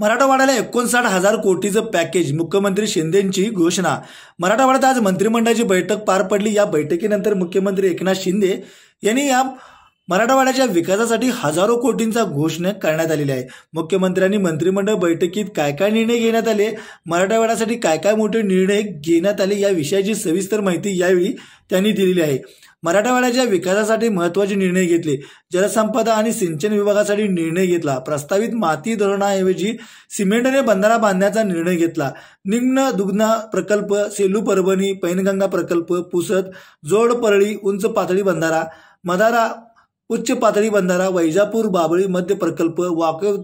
मराठवाड्याला एकोणसाठ हजार कोटीचं पॅकेज मुख्यमंत्री शिंदेंची घोषणा मराठवाड्यात आज मंत्रिमंडळाची बैठक पार पडली या बैठकीनंतर मुख्यमंत्री एकनाथ शिंदे यांनी या मराठवाड्याच्या विकासासाठी हजारो कोटींचा घोषणा करण्यात आलेली आहे मुख्यमंत्र्यांनी मंत्रिमंडळ बैठकीत काय काय निर्णय घेण्यात आले मराठवाड्यासाठी काय काय मोठे निर्णय घेण्यात आले या विषयाची सविस्तर माहिती यावेळी त्यांनी दिलेली आहे मराठवाड्याच्या विकासासाठी महत्त्वाचे निर्णय घेतले जलसंपदा आणि सिंचन विभागासाठी निर्णय घेतला प्रस्तावित माती धोरणाऐवजी सिमेंटने बंधारा बांधण्याचा निर्णय घेतला निम्न दुग्ना प्रकल्प सेलू परभणी पैनगंगा प्रकल्प पुसद जोड परळी उंच पातळी बंधारा मदारा उच्च पातळी बंधारा वैजापूर बाबळी मध्य प्रकल्प वाकव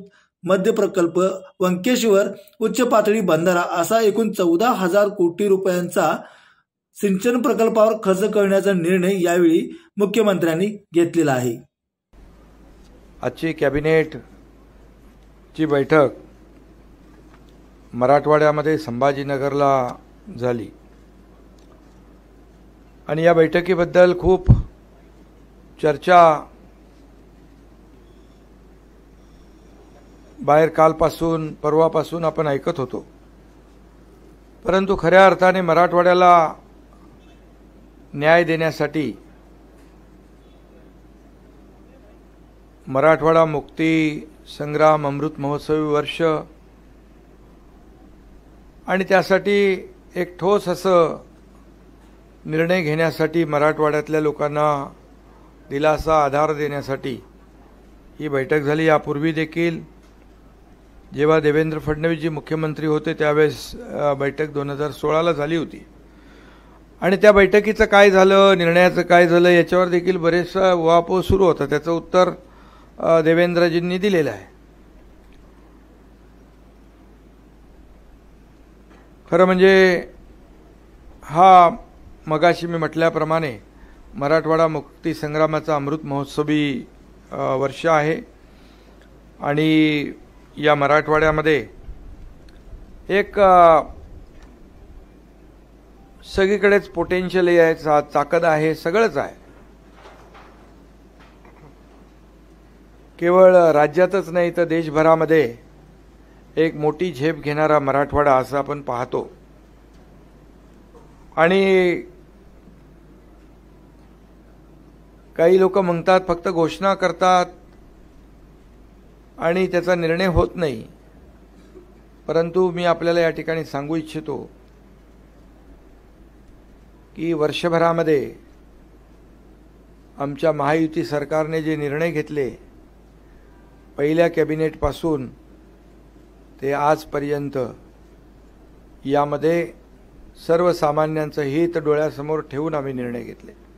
मध्य प्रकल्प वंकेश्वर उच्च पातळी बंधारा असा एकूण चौदा हजार कोटी रुपयांचा सिंचन प्रकल्पावर खर्च करण्याचा निर्णय यावेळी मुख्यमंत्र्यांनी घेतलेला आहे आजची ची बैठक मराठवाड्यामध्ये संभाजीनगरला झाली आणि या बैठकीबद्दल खूप चर्चा बाहेर कालपासून परवापासून आपण ऐकत होतो परंतु खऱ्या अर्थाने मराठवाड्याला न्याय देण्यासाठी मराठवाडा मुक्ती संग्राम अमृत महोत्सवी वर्ष आणि त्यासाठी एक ठोस असं निर्णय घेण्यासाठी मराठवाड्यातल्या लोकांना दिलासा आधार देण्यासाठी ही बैठक झाली यापूर्वी देखील जेव्हा देवेंद्र फडणवीसजी मुख्यमंत्री होते त्यावेळेस बैठक दोन हजार सोळाला झाली होती आणि त्या बैठकीचं काय झालं निर्णयाचं काय झालं याच्यावर देखील बरेचसा वापो सुरू होता त्याचं उत्तर देवेंद्रजींनी दिलेलं आहे खरं म्हणजे हा मगाशी मी म्हटल्याप्रमाणे मराठवाडा मुक्तीसंग्रामाचा अमृत महोत्सवी वर्ष आहे आणि या मराठवाड्यामध्ये एक सगळीकडेच पोटेन्शियल आहे चा ताकद आहे सगळंच आहे केवळ राज्यातच नाही तर देशभरामध्ये एक मोठी झेप घेणारा मराठवाडा असं आपण पाहतो आणि काही लोक म्हणतात फक्त घोषणा करतात आणि त्याचा निर्णय होत नाही परंतु मी आपल्याला या ठिकाणी सांगू इच्छितो की वर्षभरामध्ये आमच्या महायुती सरकारने जे निर्णय घेतले पहिल्या कॅबिनेटपासून ते आजपर्यंत यामध्ये सर्वसामान्यांचं हित डोळ्यासमोर ठेवून आम्ही निर्णय घेतले